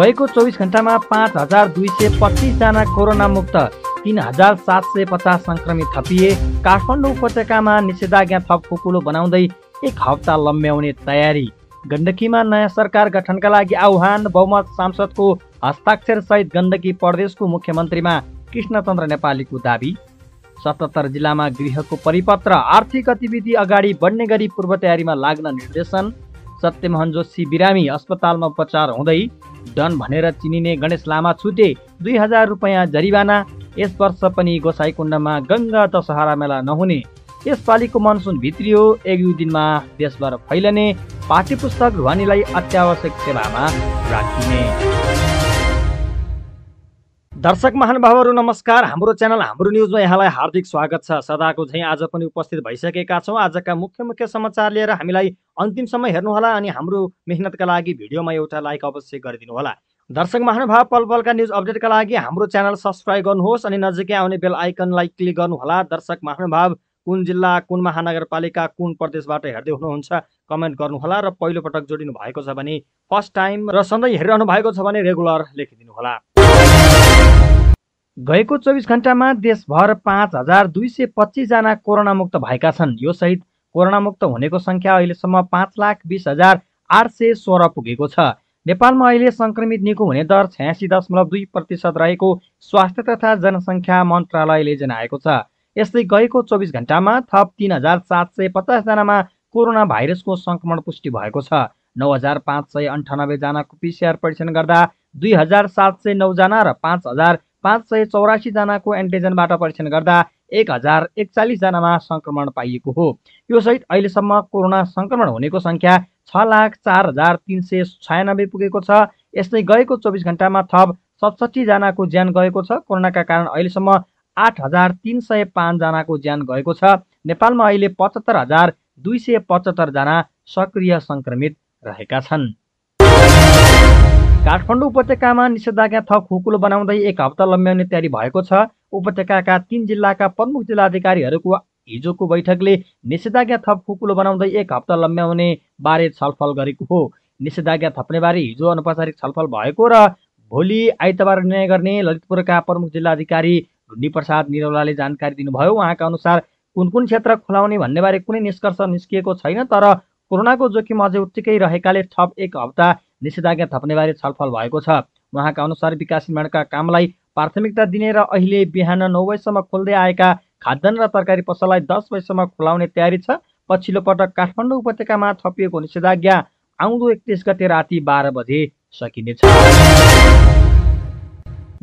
गएको चौबिस घन्टामा पाँच हजार दुई सय पच्चिसजना कोरोना मुक्त तिन हजार सात सय पचास सङ्क्रमित थपिए काठमाडौँ उपत्यकामा निषेधाज्ञा थप खुकुलो बनाउँदै एक हप्ता लम्ब्याउने तयारी गण्डकीमा नयाँ सरकार गठनका लागि आह्वान बहुमत सांसदको हस्ताक्षर सहित गण्डकी प्रदेशको मुख्यमन्त्रीमा कृष्णचन्द्र नेपालीको दावी सतहत्तर जिल्लामा गृहको परिपत्र आर्थिक गतिविधि अगाडि बढ्ने गरी पूर्व तयारीमा लाग्न निर्देशन सत्यमोहन जोशी बिरामी अस्पतालमा उपचार हुँदै डन भनेर चिनिने गणेश लामा छुटे दुई हजार रुपियाँ जरिवाना यस वर्ष पनि गोसाईकुण्डमा गङ्गा दशहरा मेला नहुने यसपालिको मनसुन भित्रियो एक दुई दिनमा देशभर फैलने पाठ्य पुस्तक ध्वनीलाई अत्यावश्यक सेवामा राखिने दर्शक महानुभावहरू नमस्कार हाम्रो च्यानल हाम्रो न्युजमा यहाँलाई हार्दिक स्वागत छ सदाको झैँ आज पनि उपस्थित भइसकेका छौँ आजका मुख्य मुख्य समाचार लिएर हामीलाई अन्तिमसम्म हेर्नुहोला अनि हाम्रो मेहनतका लागि भिडियोमा एउटा लाइक अवश्य होला दर्शक महानुभाव पल पलका न्युज अपडेटका लागि हाम्रो च्यानल सब्सक्राइब गर्नुहोस् अनि नजिकै आउने बेल आइकनलाई क्लिक गर्नुहोला दर्शक महानुभाव कुन जिल्ला कुन महानगरपालिका कुन प्रदेशबाट हेर्दै हुनुहुन्छ कमेन्ट गर्नुहोला र पहिलोपटक जोडिनु भएको छ भने फर्स्ट टाइम र सधैँ हेरिरहनु भएको छ भने रेगुलर लेखिदिनुहोला गएको चौबिस घन्टामा देशभर पाँच हजार दुई सय पच्चिसजना कोरोनामुक्त भएका छन् यो सहित कोरोनामुक्त हुनेको सङ्ख्या अहिलेसम्म पाँच लाख बिस हजार आठ सय सोह्र पुगेको छ नेपालमा अहिले सङ्क्रमित निको हुने दर छयासी दशमलव दुई प्रतिशत रहेको स्वास्थ्य तथा जनसङ्ख्या मन्त्रालयले जनाएको छ यस्तै गएको चौबिस घन्टामा थप तिन हजार सात सय पचासजनामा कोरोना भाइरसको सङ्क्रमण पुष्टि भएको छ नौ हजार पाँच सय अन्ठानब्बेजनाको पिसिआर परीक्षण गर्दा दुई हजार सात सय नौजना र पाँच हजार पाँच सय चौरासीजनाको एन्टिजेनबाट परीक्षण गर्दा एक हजार एकचालिसजनामा सङ्क्रमण पाइएको हो यो सहित अहिलेसम्म कोरोना सङ्क्रमण हुनेको सङ्ख्या छ लाख चार हजार तिन सय छयानब्बे पुगेको छ यस्तै गएको चौबिस घन्टामा थप सतसट्ठीजनाको ज्यान गएको छ कोरोनाका कारण अहिलेसम्म आठ हजार तिन सय पाँचजनाको ज्यान गएको छ नेपालमा अहिले पचहत्तर हजार दुई सय पचहत्तरजना सक्रिय सङ्क्रमित रहेका छन् काठमाडौँ उपत्यकामा निषेधाज्ञा थप खुकुलो बनाउँदै एक हप्ता लम्ब्याउने तयारी भएको छ उपत्यकाका तीन जिल्लाका प्रमुख जिल्लाधिकारीहरूको हिजोको बैठकले निषेधाज्ञा थप खुकुलो बनाउँदै एक हप्ता लम्ब्याउने बारे छलफल गरेको हो निषेधाज्ञा थप्नेबारे हिजो अनौपचारिक छलफल भएको र भोलि आइतबार निर्णय गर्ने ललितपुरका प्रमुख जिल्लाधिकारी ढुन्डी प्रसाद निरौलाले जानकारी दिनुभयो उहाँका अनुसार कुन कुन क्षेत्र खुलाउने भन्नेबारे कुनै निष्कर्ष निस्किएको छैन तर कोरोनाको जोखिम अझै उत्तिकै रहेकाले थप एक हप्ता निषेधाज्ञा थप्नेबारे छलफल भएको छ उहाँका अनुसार विकास निर्माणका कामलाई प्राथमिकता दिने र अहिले बिहान नौ बजीसम्म खोल्दै आएका खाद्यान्न र तरकारी पसललाई दस बजीसम्म खुलाउने तयारी छ पछिल्लो पटक काठमाडौँ उपत्यकामा थपिएको निषेधाज्ञा आउँदो एकतिस गते राति बाह्र बजे सकिनेछ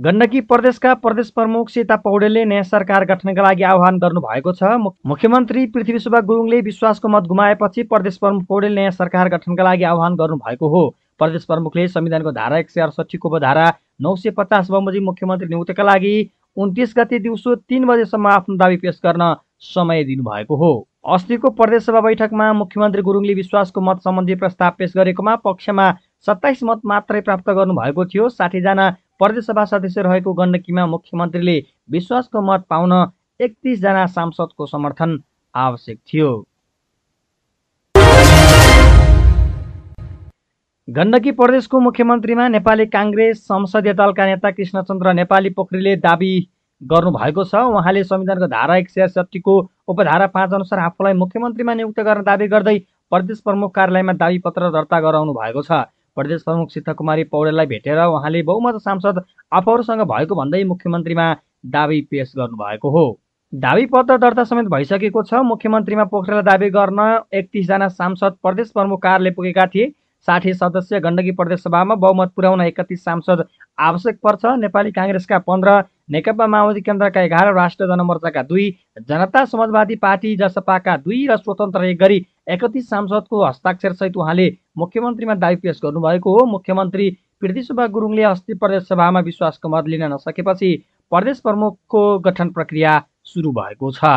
गण्डकी प्रदेशका प्रदेश प्रमुख सीता पौडेलले नयाँ सरकार गठनका लागि आह्वान गर्नुभएको छ मुख्यमन्त्री पृथ्वी सुब्बा गुरुङले विश्वासको मत गुमाएपछि प्रदेश प्रमुख पौडेलले नयाँ सरकार गठनका लागि आह्वान गर्नुभएको हो प्रदेश प्रमुखले संविधानको धारा एक सय अडसठीको धारा नौ सय पचास बमोजिम मुख्यमन्त्री नियुक्तका लागि उन्तिस गते दिउँसो तिन बजेसम्म आफ्नो दावी पेश गर्न समय दिनुभएको हो अस्तिको प्रदेशसभा बैठकमा मुख्यमन्त्री गुरुङले विश्वासको मत सम्बन्धी प्रस्ताव पेश गरेकोमा पक्षमा सत्ताइस मत मात्रै प्राप्त गर्नुभएको थियो साठीजना प्रदेशसभा सदस्य रहेको गण्डकीमा मुख्यमन्त्रीले विश्वासको मत पाउन एकतिसजना सांसदको समर्थन आवश्यक थियो गण्डकी प्रदेशको मुख्यमन्त्रीमा नेपाली काङ्ग्रेस संसदीय दलका नेता कृष्णचन्द्र नेपाली पोखरीले दावी गर्नुभएको छ उहाँले संविधानको धारा एक सय सत्तीको उपधारा पाँच अनुसार आफूलाई मुख्यमन्त्रीमा नियुक्त गर्न दावी गर्दै प्रदेश प्रमुख कार्यालयमा दावी पत्र दर्ता गराउनु भएको छ प्रदेश प्रमुख कुमारी पौडेललाई भेटेर उहाँले बहुमत सांसद आफूहरूसँग भएको भन्दै मुख्यमन्त्रीमा दावी पेश गर्नुभएको हो दावी पत्र दर्ता समेत भइसकेको छ मुख्यमन्त्रीमा पोखरेललाई दावी गर्न एकतिसजना सांसद प्रदेश प्रमुख कार्यालय पुगेका थिए साठी सदस्य गण्डकी प्रदेशसभामा बहुमत पुर्याउन एकतिस सांसद आवश्यक पर्छ नेपाली काङ्ग्रेसका पन्ध्र नेकपा माओवादी केन्द्रका एघार राष्ट्रिय जनमोर्चाका दुई जनता समाजवादी पार्टी जसपाका दुई र स्वतन्त्र एक गरी एकतिस सांसदको हस्ताक्षरसहित उहाँले मुख्यमन्त्रीमा दावी पेश गर्नुभएको हो मुख्यमन्त्री सुब्बा गुरुङले अस्ति प्रदेशसभामा विश्वासको मत लिन नसकेपछि प्रदेश प्रमुखको गठन प्रक्रिया सुरु भएको छ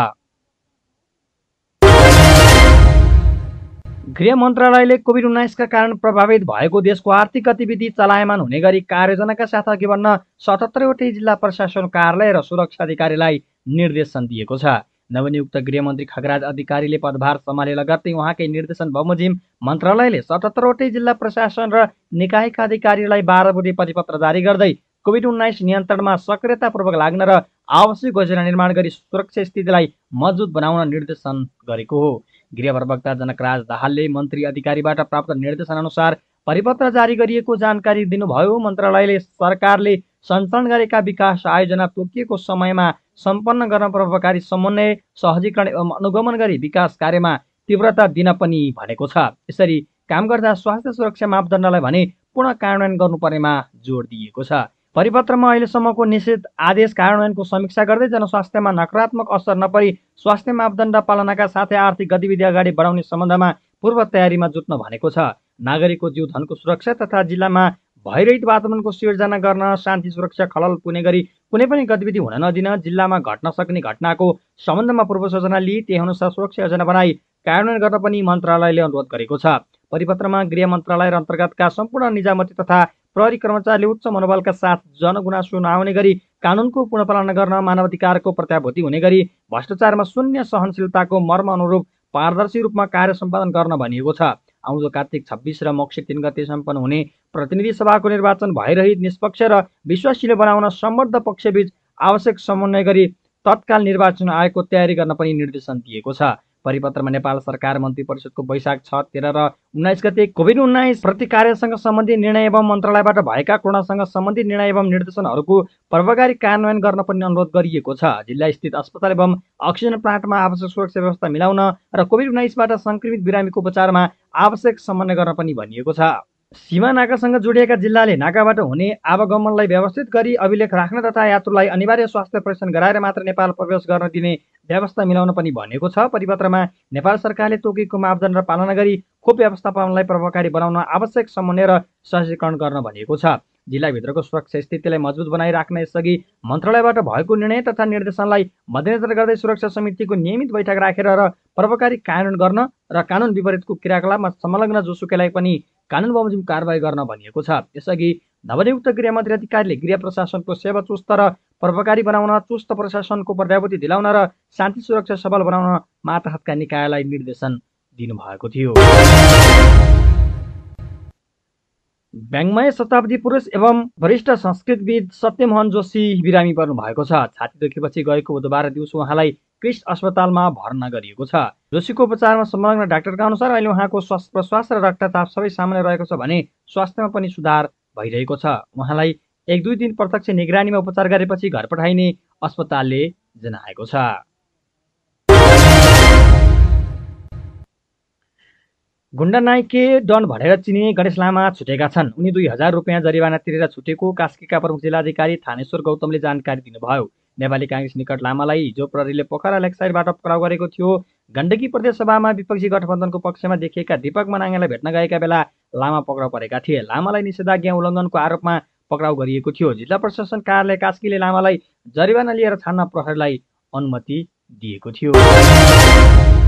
गृह मन्त्रालयले कोभिड उन्नाइसका कारण प्रभावित भएको देशको आर्थिक गतिविधि चलायमान हुने गरी कार्ययोजनाका साथ अघि बढ्न सतहत्तरवटै जिल्ला प्रशासन कार्यालय र सुरक्षा अधिकारीलाई निर्देशन दिएको छ नवनियुक्त गृहमन्त्री खगराज अधिकारीले पदभार सम्हाले लगत्तै उहाँकै निर्देशन बमोजिम मन्त्रालयले सतहत्तरवटै जिल्ला प्रशासन र निकायका अधिकारीलाई बाह्र बुधे परिपत्र जारी गर्दै कोभिड उन्नाइस नियन्त्रणमा सक्रियतापूर्वक लाग्न र आवश्यक योजना निर्माण गरी सुरक्षा स्थितिलाई मजबुत बनाउन निर्देशन गरेको हो गृह प्रवक्ता जनकराज दाहालले मन्त्री अधिकारीबाट प्राप्त निर्देशनअनुसार परिपत्र जारी गरिएको जानकारी दिनुभयो मन्त्रालयले सरकारले सञ्चालन गरेका विकास आयोजना तोकिएको समयमा सम्पन्न गर्न प्रभावकारी समन्वय सहजीकरण एवं अनुगमन गरी विकास कार्यमा तीव्रता दिन पनि भनेको छ यसरी काम गर्दा स्वास्थ्य सुरक्षा मापदण्डलाई भने पुनः कार्यान्वयन गर्नुपर्नेमा जोड दिएको छ परिपत्रमा अहिलेसम्मको निषेध आदेश कार्यान्वयनको समीक्षा गर्दै जनस्वास्थ्यमा नकारात्मक असर नपरी स्वास्थ्य मापदण्ड पालनाका साथै आर्थिक गतिविधि अगाडि बढाउने सम्बन्धमा पूर्व तयारीमा जुट्न भनेको छ नागरिकको जीव धनको सुरक्षा तथा जिल्लामा भइरहित वातावरणको सिर्जना गर्न शान्ति सुरक्षा खलल पुग्ने गरी कुनै पनि गतिविधि हुन नदिन जिल्लामा घट्न सक्ने घटनाको सम्बन्धमा पूर्व सूचना लिई त्यही अनुसार सुरक्षा योजना बनाई कार्यान्वयन गर्न पनि मन्त्रालयले अनुरोध गरेको छ परिपत्रमा गृह मन्त्रालय र अन्तर्गतका सम्पूर्ण निजामती तथा प्रहरी कर्मचारीले उच्च मनोबलका साथ जनगुनासो नआउने गरी कानुनको पुनपालना गर्न मानवाधिकारको प्रत्याभूति हुने गरी भ्रष्टाचारमा शून्य सहनशीलताको मर्म अनुरूप पारदर्शी रूपमा कार्य सम्पादन गर्न भनिएको छ आउँदो कार्तिक छब्बिस र मौक्षिक तिन गते सम्पन्न हुने प्रतिनिधि सभाको निर्वाचन भइरहित निष्पक्ष र विश्वासीले बनाउन सम्बद्ध पक्षबीच आवश्यक समन्वय गरी तत्काल निर्वाचन आयोगको तयारी गर्न पनि निर्देशन दिएको छ परिपत्रमा नेपाल सरकार मन्त्री परिषदको वैशाख छ तेह्र र उन्नाइस गते कोभिड उन्नाइस प्रति कार्यसँग सम्बन्धी निर्णय एवं मन्त्रालयबाट भएका कोरोनासँग सम्बन्धी निर्णय एवं निर्देशनहरूको प्रभावकारी कार्यान्वयन गर्न पनि अनुरोध गरिएको छ जिल्ला स्थित अस्पताल एवं अक्सिजन प्लान्टमा आवश्यक सुरक्षा व्यवस्था मिलाउन र कोभिड उन्नाइसबाट सङ्क्रमित बिरामीको उपचारमा आवश्यक समन्वय गर्न पनि भनिएको छ सीमा नाकासँग जोडिएका जिल्लाले नाकाबाट हुने आवागमनलाई व्यवस्थित गरी अभिलेख राख्न तथा यात्रुलाई अनिवार्य स्वास्थ्य परीक्षण गराएर मात्र नेपाल प्रवेश गर्न दिने व्यवस्था मिलाउन पनि भनेको छ परिपत्रमा नेपाल सरकारले तोकेको मापदण्ड र पालना गरी खोप व्यवस्थापनलाई प्रभावकारी बनाउन आवश्यक समन्वय र सहजीकरण गर्न भनेको छ जिल्लाभित्रको सुरक्षा स्थितिलाई मजबुत बनाइराख्न यसअघि मन्त्रालयबाट भएको निर्णय तथा निर्देशनलाई मध्यनजर गर्दै सुरक्षा समितिको नियमित बैठक राखेर र प्रभावकारी कानुन गर्न र कानुन विपरीतको क्रियाकलापमा संलग्न जोसुकैलाई पनि कानुन बमोजिम कारवाही गर्न भनिएको छ यसअघि नवनियुक्त गृहमन्त्री अधिकारीले गृह प्रशासनको सेवा चुस्त र प्रभावकारी बनाउन चुस्त प्रशासनको पर्यावृति दिलाउन र शान्ति सुरक्षा सबल बनाउन मातहतका निकायलाई निर्देशन दिनुभएको थियो ब्याङ्कमय शताब्दी पुरुष एवं वरिष्ठ संस्कृतविद सत्यमोहन जोशी बिरामी पर्नु भएको छ छाती दुखेपछि गएको बुधबार दिउँसो उहाँलाई क्रिस्ट अस्पतालमा भर्ना गरिएको छ जोशीको उपचारमा संलग्न डाक्टरका अनुसार अहिले उहाँको श्वास प्रश्वास र रक्तचाप सबै सामान्य रहेको छ भने स्वास्थ्यमा पनि सुधार भइरहेको छ उहाँलाई एक दुई दिन प्रत्यक्ष निगरानीमा उपचार गरेपछि घर पठाइने अस्पतालले जनाएको छ नाइके डन भनेर चिनिने गणेश लामा छुटेका छन् उनी दुई हजार रुपियाँ जरिवाना तिरेर छुटेको कास्कीका प्रमुख जिल्लाधिकारी थानेश्वर गौतमले जानकारी दिनुभयो नेपाली काङ्ग्रेस निकट लामालाई हिजो प्रहरीले पोखरा लेक पक्राउ गरेको थियो गण्डकी प्रदेशसभामा विपक्षी गठबन्धनको पक्षमा देखिएका दीपक मनाङलाई भेट्न गएका बेला लामा पक्राउ परेका थिए लामालाई निषेधाज्ञा उल्लङ्घनको आरोपमा पक्राउ गरिएको थियो जिल्ला प्रशासन कार्यालय कास्कीले लामालाई जरिवाना लिएर छान्न प्रहरीलाई अनुमति दिएको थियो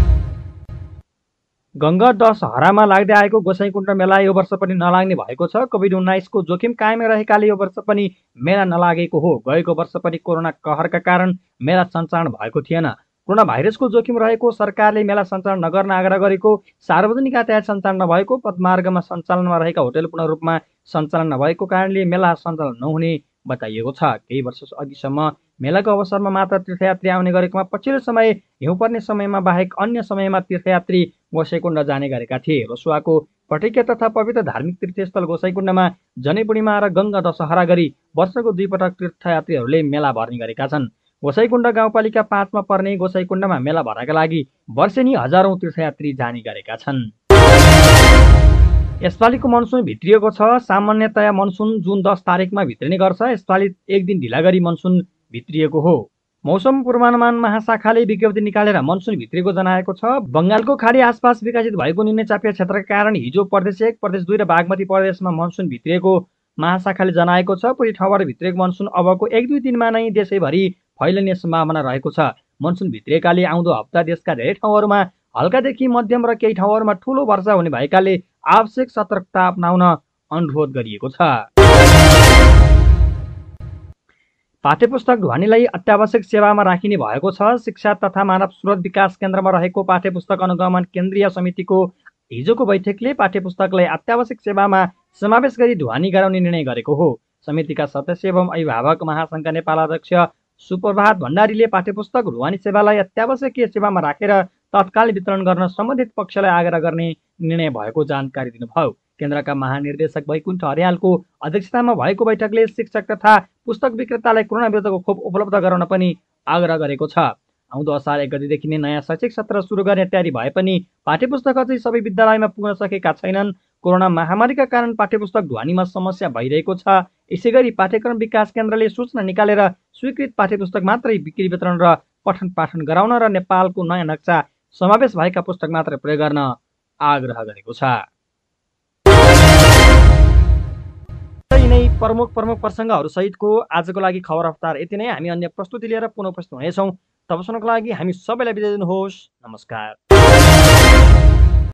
गङ्गा दस हरामा लाग्दै आएको गोसाइकुण्ड मेला यो वर्ष पनि नलाग्ने भएको छ कोभिड उन्नाइसको जोखिम कायम रहेकाले यो वर्ष पनि मेला नलागेको हो गएको वर्ष पनि कोरोना कहरका कारण मेला सञ्चालन भएको थिएन कोरोना भाइरसको जोखिम रहेको सरकारले मेला सञ्चालन नगर्न आग्रह गरेको सार्वजनिक यातायात सञ्चालन नभएको पदमार्गमा सञ्चालनमा रहेका होटेल पूर्ण रूपमा सञ्चालन नभएको कारणले मेला सञ्चालन नहुने बताइएको छ केही वर्ष अघिसम्म मेलाको अवसरमा मात्र तीर्थयात्री आउने गरेकोमा पछिल्लो समय हिउँ पर्ने समयमा बाहेक अन्य समयमा तीर्थयात्री गोसाइकुण्ड जाने गरेका थिए रसुवाको पटेकिया तथा पवित्र धार्मिक तीर्थस्थल गोसाइकुण्डमा जनैपूर्णिमा र गङ्गा दशहरा गरी वर्षको दुईपटक तीर्थयात्रीहरूले मेला भर्ने गरेका छन् गोसाइकुण्ड गाउँपालिका पाँचमा पर्ने गोसाइकुण्डमा मेला भर्नका लागि वर्षेनी हजारौँ तीर्थयात्री जाने गरेका छन् यसपालिको मनसुन भित्रिएको छ सामान्यतया मनसुन जुन दस तारिकमा भित्रिने गर्छ यसपालि एक दिन ढिला गरी मनसुन भित्रिएको हो मौसम पूर्वानुमान महाशाखाले विज्ञप्ति निकालेर मनसुन भित्रिएको जनाएको छ बङ्गालको खाडी आसपास विकसित भएको निम्न चापीय क्षेत्रका कारण हिजो प्रदेश एक प्रदेश दुई र बागमती प्रदेशमा मनसुन भित्रिएको महाशाखाले जनाएको छ पूर्वी ठाउँबाट भित्रिएको मनसुन अबको एक दुई दिनमा नै देशैभरि फैलिने सम्भावना रहेको छ मनसुन भित्रिएकाले आउँदो हप्ता देशका धेरै ठाउँहरूमा हल्कादेखि मध्यम र केही ठाउँहरूमा ठुलो वर्षा हुने भएकाले आवश्यक सतर्कता अप्नाउन अनुरोध गरिएको छ पाठ्य पुस्तक ध्वनिलाई अत्यावश्यक सेवामा राखिने भएको छ शिक्षा तथा मानव स्रोत विकास केन्द्रमा रहेको पाठ्य पुस्तक अनुगमन केन्द्रीय समितिको हिजोको बैठकले पाठ्य पुस्तकलाई अत्यावश्यक सेवामा समावेश गरी ढुवानी गराउने निर्णय गरेको हो समितिका सदस्य एवं अभिभावक महासङ्घका नेपाल अध्यक्ष सुप्रभात भण्डारीले पाठ्य पुस्तक ढुवानी सेवालाई अत्यावश्यकीय सेवामा राखेर तत्काल वितरण गर्न सम्बन्धित पक्षलाई आग्रह गर्ने निर्णय भएको जानकारी दिनुभयो केन्द्रका महानिर्देशक वैकुण्ठ हरियालको अध्यक्षतामा भएको बैठकले शिक्षक तथा पुस्तक विक्रेतालाई कोरोना विरुद्धको खोप उपलब्ध गराउन पनि आग्रह गरेको छ आउँदो असार एक गतिदेखि नै नयाँ शैक्षिक सत्र सुरु गर्ने तयारी भए पनि पाठ्य पुस्तक अझै सबै विद्यालयमा पुग्न सकेका छैनन् कोरोना महामारीका कारण पाठ्य पुस्तक ढुवानीमा समस्या भइरहेको छ यसै गरी पाठ्यक्रम विकास केन्द्रले सूचना निकालेर स्वीकृत पाठ्य पुस्तक मात्रै बिक्री वितरण र पठन पाठन गराउन र नेपालको नयाँ नक्सा समावेश भएका पुस्तक मात्र प्रयोग गर्न आग्रह गरेको छ नै प्रमुख प्रमुख सहितको आजको लागि खबर अवतार यति नै हामी अन्य प्रस्तुति लिएर पुनः उपस्थित हुनेछौँ तबसम्मको लागि हामी सबैलाई बिदा दिनुहोस् नमस्कार